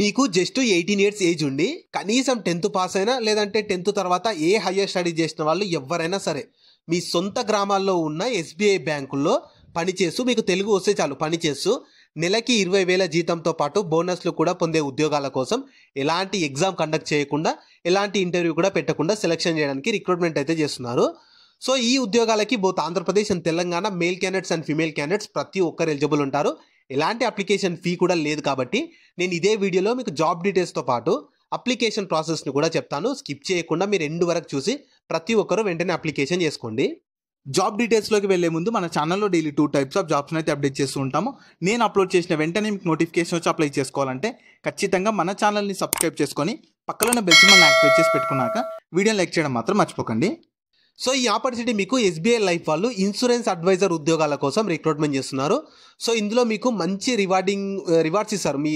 మీకు just eighteen years age ఉండి కనీసం టెన్త్ పాస్ అయినా లేదంటే టెన్త్ తర్వాత ఏ హయ్యర్ స్టడీ చేసిన వాళ్ళు ఎవరైనా సరే మీ సొంత గ్రామాల్లో ఉన్న ఎస్బీఐ బ్యాంకుల్లో పనిచేస్తూ మీకు తెలుగు వస్తే చాలు పనిచేస్తూ నెలకి ఇరవై వేల జీతంతో పాటు బోనస్లు కూడా పొందే ఉద్యోగాల కోసం ఎలాంటి ఎగ్జామ్ కండక్ట్ చేయకుండా ఎలాంటి ఇంటర్వ్యూ కూడా పెట్టకుండా సెలెక్షన్ చేయడానికి రిక్రూట్మెంట్ అయితే చేస్తున్నారు సో ఈ ఉద్యోగాలకి both Andhra Pradesh and Telangana male candidates and female candidates ప్రతి ఒక్కరు ఎలిజిబుల్ ఉంటారు ఎలాంటి అప్లికేషన్ ఫీ కూడా లేదు కాబట్టి నేను ఇదే వీడియోలో మీకు జాబ్ డీటెయిల్స్తో పాటు అప్లికేషన్ ప్రాసెస్ని కూడా చెప్తాను స్కిప్ చేయకుండా మీరు ఎండు వరకు చూసి ప్రతి ఒక్కరూ వెంటనే అప్లికేషన్ చేసుకోండి జాబ్ డీటెయిల్స్లోకి వెళ్లే ముందు మన ఛానల్లో డైలీ టూ టైప్స్ ఆఫ్ జాబ్స్ని అయితే అప్డేట్ చేస్తూ ఉంటాము నేను అప్లోడ్ చేసిన వెంటనే మీకు నోటిఫికేషన్ వచ్చి అప్లై చేసుకోవాలంటే ఖచ్చితంగా మన ఛానల్ని సబ్స్క్రైబ్ చేసుకొని పక్కలోనే బెల్ సింబల్ని యాక్టివేట్ చేసి పెట్టుకున్నాక వీడియోని లైక్ చేయడం మాత్రం మర్చిపోకండి సో ఈ ఆపర్చునిటీ మీకు ఎస్బీఐ లైఫ్ వాళ్ళు ఇన్సూరెన్స్ అడ్వైజర్ ఉద్యోగాల కోసం రిక్రూట్మెంట్ చేస్తున్నారు సో ఇందులో మీకు మంచి రివార్డింగ్ రివార్డ్స్ uh, ఇస్తారు మీ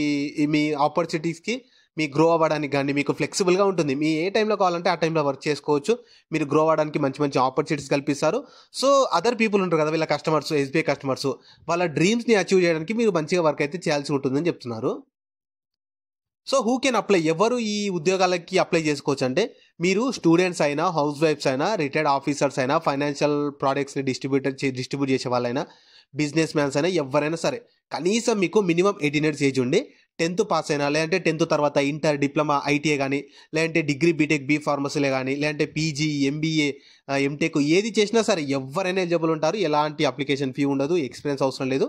మీ ఆపర్చునిటీస్కి మీ గ్రో అవ్వడానికి కానీ మీకు ఫ్లెక్సిబుల్గా ఉంటుంది మీ ఏ టైంలో కావాలంటే ఆ టైంలో వర్క్ చేసుకోవచ్చు మీరు గ్రో అవ్వడానికి మంచి మంచి ఆపర్చునిటీస్ కల్పిస్తారు సో అదర్ పీపుల్ ఉంటారు కదా వీళ్ళ కస్టమర్స్ ఎస్బీఐ కస్టమర్స్ వాళ్ళ డ్రీమ్స్ని అచీవ్ చేయడానికి మీరు మంచిగా వర్క్ అయితే చేయాల్సి ఉంటుందని చెప్తున్నారు సో హూ కెన్ అప్లై ఎవరు ఈ ఉద్యోగాలకి అప్లై చేసుకోవచ్చు అంటే మీరు స్టూడెంట్స్ అయినా హౌస్ వైఫ్స్ అయినా రిటైర్డ్ ఆఫీసర్స్ అయినా ఫైనాన్షియల్ ప్రోడక్ట్స్ని డిస్ట్రిబ్యూటర్ డిస్ట్రిబ్యూట్ చేసే వాళ్ళైనా బిజినెస్ మ్యాన్స్ అయినా ఎవరైనా సరే కనీసం మీకు మినిమం ఎయిటీన్ ఇయర్స్ ఏజ్ ఉండి టెన్త్ పాస్ అయినా లేదంటే టెన్త్ తర్వాత ఇంటర్ డిప్లొమా ఐటీఏ కానీ లేదంటే డిగ్రీ బీటెక్ బీ ఫార్మసీలే కానీ లేదంటే పీజీ ఎంబీఏ ఎంటెక్ ఏది చేసినా సరే ఎవరైనా ఎలిజిబుల్ ఉంటారు ఎలాంటి అప్లికేషన్ ఫీ ఉండదు ఎక్స్పీరియన్స్ అవసరం లేదు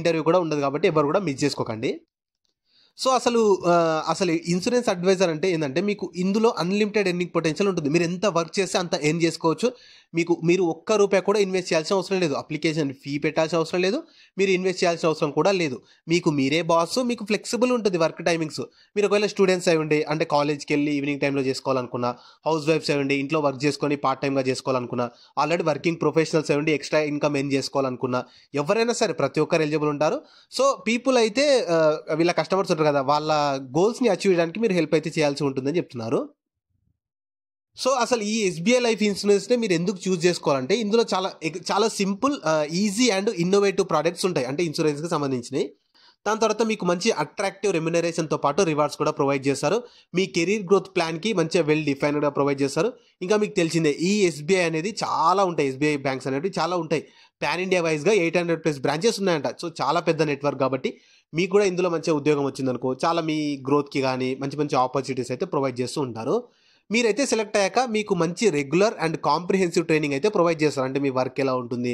ఇంటర్వ్యూ కూడా ఉండదు కాబట్టి ఎవరు కూడా మిస్ చేసుకోకండి సో అసలు అసలు ఇన్సూరెన్స్ అడ్వైజర్ అంటే ఏంటంటే మీకు ఇందులో అన్లిమిటెడ్ ఎర్నింగ్ పొటెన్షియల్ ఉంటుంది మీరు ఎంత వర్క్ చేస్తే అంత ఎర్న్ చేసుకోవచ్చు మీకు మీరు ఒక్క రూపాయి కూడా ఇన్వెస్ట్ చేయాల్సిన అవసరం లేదు అప్లికేషన్ ఫీ పెట్టాల్సిన అవసరం లేదు మీరు ఇన్వెస్ట్ చేయాల్సిన అవసరం కూడా లేదు మీకు మీరే బాస్ మీకు ఫ్లెక్సిబుల్ ఉంటుంది వర్క్ టైమింగ్స్ మీరు ఒకవేళ స్టూడెంట్స్ అయి ఉండే అంటే కాలేజ్కి వెళ్ళి ఈవినింగ్ టైంలో చేసుకోవాలనుకున్నా హౌస్ వైఫ్స్ అయ్యండి ఇంట్లో వర్క్ చేసుకొని పార్ట్ టైమ్గా చేసుకోవాలనుకున్నా ఆల్రెడీ వర్కింగ్ ప్రొఫెషనల్స్ అయ్యండి ఉండి ఎక్స్ట్రా ఇన్కమ్ ఎన్ చేసుకోవాలనుకున్నా ఎవరైనా సరే ప్రతి ఒక్కరు ఎలిజిబుల్ ఉంటారు సో పీపుల్ అయితే వీళ్ళ కస్టమర్స్ ఉంటారు కదా వాళ్ళ గోల్స్ని అచీవ్ చేయడానికి మీరు హెల్ప్ అయితే చేయాల్సి ఉంటుందని చెప్తున్నారు సో అసలు ఈ ఎస్బీఐ లైఫ్ ఇన్సూరెన్స్ని మీరు ఎందుకు చూస్ చేసుకోవాలంటే ఇందులో చాలా చాలా simple easy and innovative products ఉంటాయి అంటే ఇన్సూరెన్స్కి సంబంధించినవి దాని తర్వాత మీకు మంచి అట్రాక్టివ్ రెమ్యునరేషన్తో పాటు రివార్డ్స్ కూడా ప్రొవైడ్ చేస్తారు మీ కెరీర్ గ్రోత్ ప్లాన్కి మంచిగా వెల్ డిఫైన్డ్గా ప్రొవైడ్ చేస్తారు ఇంకా మీకు తెలిసిందే ఈ ఎస్బీఐ అనేది చాలా ఉంటాయి ఎస్బీఐ బ్యాంక్స్ అనేవి చాలా ఉంటాయి పాన్ ఇండియా వైజ్గా ఎయిట్ హండ్రెడ్ ప్లస్ బ్రాంచెస్ ఉన్నాయంట సో చాలా పెద్ద నెట్వర్క్ కాబట్టి మీకు కూడా ఇందులో మంచి ఉద్యోగం వచ్చిందనుకో చాలా మీ గ్రోత్కి కానీ మంచి మంచి ఆపర్చునిటీస్ అయితే ప్రొవైడ్ చేస్తూ ఉంటారు మీరైతే సెలెక్ట్ అయ్యాక మీకు మంచి రెగ్యులర్ అండ్ కాంప్రిహెన్సివ్ ట్రైనింగ్ అయితే ప్రొవైడ్ చేస్తారు అంటే మీ వర్క్ ఎలా ఉంటుంది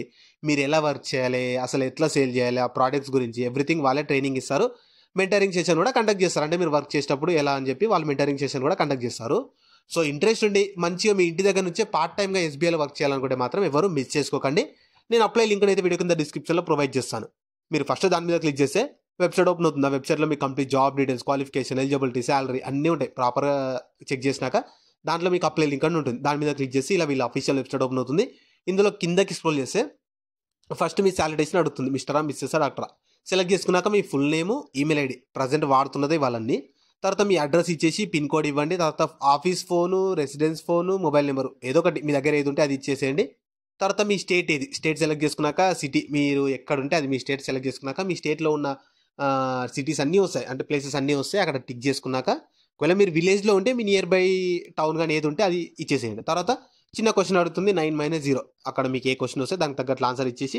మీరు ఎలా వర్క్ చేయాలి అసలు ఎట్లా సేల్ చేయాలి ఆ ప్రోడక్ట్స్ గురించి ఎవ్రీథింగ్ వాళ్ళే ట్రైనింగ్ ఇస్తారు మెంటరింగ్ సెషన్ కూడా కండక్ట్ చేస్తారు అంటే మీరు వర్క్ చేసేటప్పుడు ఎలా అని చెప్పి వాళ్ళు మెంటరింగ్ సెషన్ కూడా కండక్ట్ చేస్తారు సో ఇంట్రెస్ట్ ఉండి మంచిగా మీ ఇంటి దగ్గర నుంచే పార్ట్ టైమ్గా ఎస్బీఐలో వర్క్ చేయాలనుకుంటే మాత్రం ఎవరు మిస్ చేసుకోకండి నేను అప్లై లింక్ అయితే వీడియో కింద డిస్క్రిప్షన్లో ప్రొవైడ్ చేస్తాను మీరు ఫస్ట్ దాని మీద క్లిక్ చేస్తే వెబ్సైట్ ఓపెన్ అవుతుంది ఆ వెబ్సైట్లో మీకు complete job details qualification eligibility salary అన్నీ ఉంటాయి ప్రాపర్గా చెక్ చేసినాక దాంట్లో మీకు అప్లై లింక్ అని ఉంటుంది దాని మీద క్లిక్ చేసి ఇలా వీళ్ళ అఫీషియల్ వెబ్సైట్ ఓపెన్ అవుతుంది ఇందులో కిందకి స్క్రోల్ చేస్తే ఫస్ట్ మీ శాలరీస్ని అడుగుతుంది మిస్టరా మిస్సెసా డాక్టరా సెలెక్ట్ చేసుకున్నాక మీ full name email ID present వాడుతున్నదే వాళ్ళన్ని తర్వాత మీ అడ్రస్ ఇచ్చేసి పిన్ కోడ్ ఇవ్వండి తర్వాత office phone residence phone mobile number ఏదో ఒకటి మీ దగ్గర ఏది ఉంటే అది ఇచ్చేసేయండి తర్వాత మీ స్టేట్ ఏది స్టేట్ సెలెక్ట్ చేసుకున్నాక సిటీ మీరు ఎక్కడుంటే అది మీ స్టేట్ సెలెక్ట్ చేసుకున్నాక మీ స్టేట్లో ఉన్న సిటీస్ అన్నీ వస్తాయి అంటే ప్లేసెస్ అన్నీ వస్తాయి అక్కడ టిక్ చేసుకున్నాక ఒకవేళ మీరు విలేజ్లో ఉంటే మీ నియర్ బై టౌన్ కానీ ఏది ఉంటే అది ఇచ్చేసేయండి తర్వాత చిన్న క్వశ్చన్ అడుగుతుంది నైన్ మైనస్ జీరో అక్కడ మీకు ఏ క్వశ్చన్ వస్తే దానికి తగ్గట్లు ఆన్సర్ ఇచ్చేసి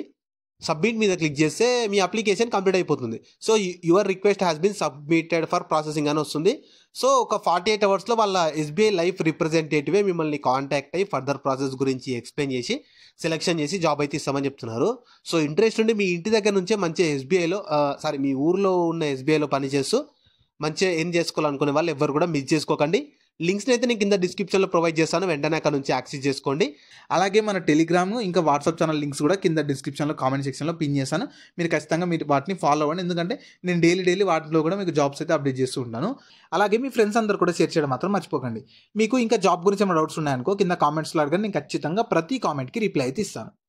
సబ్మిట్ మీద క్లిక్ చేస్తే మీ అప్లికేషన్ కంప్లీట్ అయిపోతుంది so your request has been submitted for processing అని వస్తుంది సో ఒక ఫార్టీ ఎయిట్ అవర్స్లో వాళ్ళ ఎస్బీఐ లైఫ్ రిప్రజెంటేటివే మిమ్మల్ని కాంటాక్ట్ అయ్యి ఫర్దర్ ప్రాసెస్ గురించి ఎక్స్ప్లెయిన్ చేసి సెలెక్షన్ చేసి జాబ్ అయితే ఇస్తామని చెప్తున్నారు సో ఇంట్రెస్ట్ ఉండి మీ ఇంటి దగ్గర నుంచే మంచి ఎస్బీఐలో సారీ మీ ఊర్లో ఉన్న ఎస్బీఐలో పనిచేస్తూ మంచిగా ఏం చేసుకోవాలనుకునే వాళ్ళు ఎవరు కూడా మిస్ చేసుకోకండి లింక్స్ని అయితే నేను కింద డిస్క్రిప్షన్లో ప్రొవైడ్ చేస్తాను వెంటనే అక్కడ నుంచి యాక్సెస్ చేసుకోండి అలాగే మన టెలిగ్రామ్ ఇంకా వాట్సాప్ ఛానల్ లింక్స్ కూడా కింద డిస్క్రిప్షన్లో కామెంట్ సెక్షన్లో పిన్ చేస్తాను మీరు ఖచ్చితంగా మీరు వాటిని ఫాలో అవ్వండి ఎందుకంటే నేను డైలీ డైలీ వాటిలో కూడా మీకు జాబ్స్ అయితే అప్డేట్ చేస్తూ ఉంటాను అలాగే మీ ఫ్రెండ్స్ అందరూ కూడా షేర్ చేయడం మాత్రం మర్చిపోకండి మీకు ఇంకా జాబ్ గురించి ఏమైనా డౌట్స్ ఉన్నాయనుకో కింద కామెంట్స్లో అడగండి నేను ఖచ్చితంగా ప్రతి కామెంట్కి రిప్లై అయితే ఇస్తాను